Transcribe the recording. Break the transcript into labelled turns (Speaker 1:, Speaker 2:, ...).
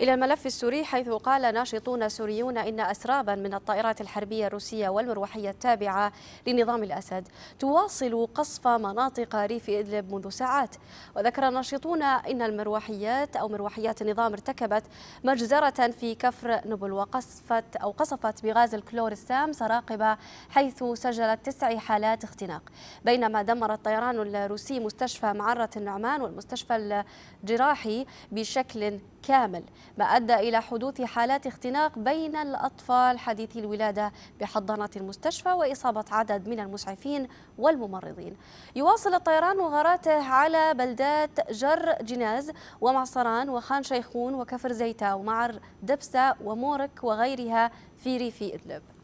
Speaker 1: إلى الملف السوري حيث قال ناشطون سوريون إن أسرابا من الطائرات الحربية الروسية والمروحية التابعة لنظام الأسد تواصل قصف مناطق ريف إدلب منذ ساعات وذكر ناشطون إن المروحيات أو مروحيات النظام ارتكبت مجزرة في كفر نبل وقصفت أو قصفت بغاز الكلور السام سراقبة حيث سجلت تسع حالات اختناق بينما دمر الطيران الروسي مستشفى معرة النعمان والمستشفى الجراحي بشكل كامل ما أدى إلى حدوث حالات اختناق بين الأطفال حديثي الولادة بحضانة المستشفى وإصابة عدد من المسعفين والممرضين يواصل الطيران غاراته على بلدات جر جناز ومعصران وخان شيخون وكفر زيتا ومعر دبسة ومورك وغيرها في ريف إدلب